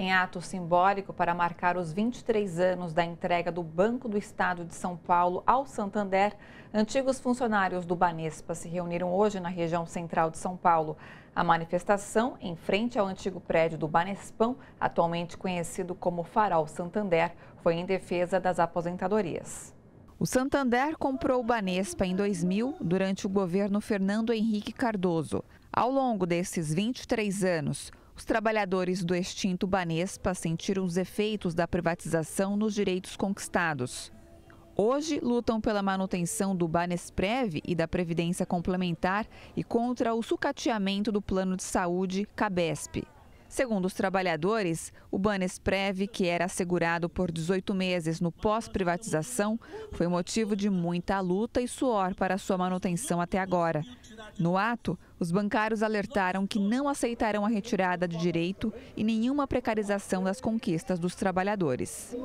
Em ato simbólico para marcar os 23 anos da entrega do Banco do Estado de São Paulo ao Santander, antigos funcionários do Banespa se reuniram hoje na região central de São Paulo. A manifestação, em frente ao antigo prédio do Banespão, atualmente conhecido como Farol Santander, foi em defesa das aposentadorias. O Santander comprou o Banespa em 2000, durante o governo Fernando Henrique Cardoso. Ao longo desses 23 anos, os trabalhadores do extinto Banespa sentiram os efeitos da privatização nos direitos conquistados. Hoje, lutam pela manutenção do Banesprev e da Previdência Complementar e contra o sucateamento do plano de saúde CABESP. Segundo os trabalhadores, o Banesprev, que era assegurado por 18 meses no pós-privatização, foi motivo de muita luta e suor para sua manutenção até agora. No ato, os bancários alertaram que não aceitarão a retirada de direito e nenhuma precarização das conquistas dos trabalhadores.